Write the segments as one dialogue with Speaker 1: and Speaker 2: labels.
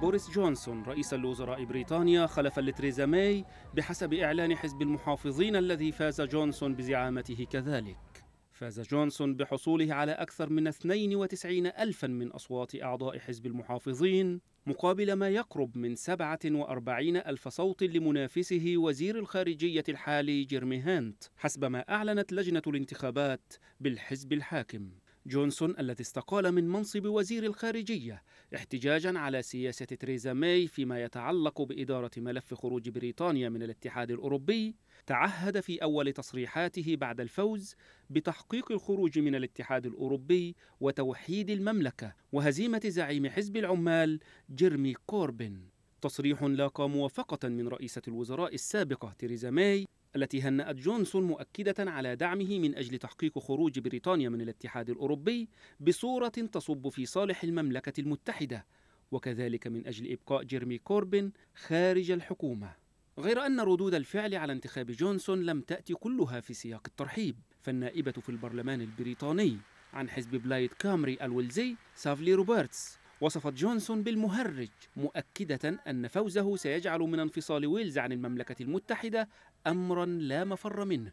Speaker 1: بوريس جونسون رئيس الوزراء بريطانيا خلفا لتريزا ماي بحسب إعلان حزب المحافظين الذي فاز جونسون بزعامته كذلك فاز جونسون بحصوله على أكثر من 92 ألفا من أصوات أعضاء حزب المحافظين مقابل ما يقرب من 47 ألف صوت لمنافسه وزير الخارجية الحالي جيرمي هانت حسب ما أعلنت لجنة الانتخابات بالحزب الحاكم جونسون الذي استقال من منصب وزير الخارجية احتجاجا على سياسة تريزا ماي فيما يتعلق بإدارة ملف خروج بريطانيا من الاتحاد الأوروبي تعهد في أول تصريحاته بعد الفوز بتحقيق الخروج من الاتحاد الأوروبي وتوحيد المملكة وهزيمة زعيم حزب العمال جيرمي كوربين تصريح لاقى موافقة من رئيسة الوزراء السابقة تريزا ماي التي هنأت جونسون مؤكدة على دعمه من أجل تحقيق خروج بريطانيا من الاتحاد الأوروبي بصورة تصب في صالح المملكة المتحدة وكذلك من أجل إبقاء جيرمي كوربين خارج الحكومة غير أن ردود الفعل على انتخاب جونسون لم تأتي كلها في سياق الترحيب فالنائبة في البرلمان البريطاني عن حزب بلايد كامري الويلزي سافلي روبرتس وصفت جونسون بالمهرج مؤكدة أن فوزه سيجعل من انفصال ويلز عن المملكة المتحدة أمرا لا مفر منه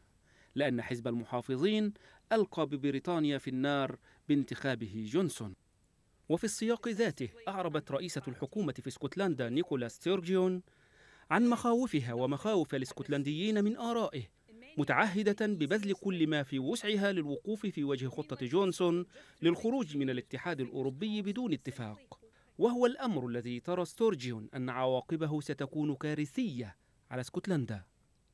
Speaker 1: لأن حزب المحافظين ألقى ببريطانيا في النار بانتخابه جونسون وفي السياق ذاته أعربت رئيسة الحكومة في اسكتلندا نيكولا ستيرجيون عن مخاوفها ومخاوف الاسكتلنديين من آرائه متعهدة ببذل كل ما في وسعها للوقوف في وجه خطة جونسون للخروج من الاتحاد الأوروبي بدون اتفاق وهو الأمر الذي ترى ستورجيون أن عواقبه ستكون كارثية على اسكتلندا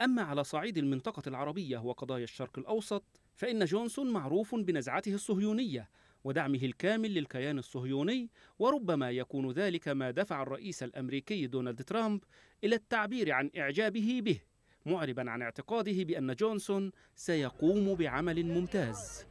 Speaker 1: أما على صعيد المنطقة العربية وقضايا الشرق الأوسط فإن جونسون معروف بنزعته الصهيونية ودعمه الكامل للكيان الصهيوني وربما يكون ذلك ما دفع الرئيس الامريكي دونالد ترامب الى التعبير عن اعجابه به معربا عن اعتقاده بأن جونسون سيقوم بعمل ممتاز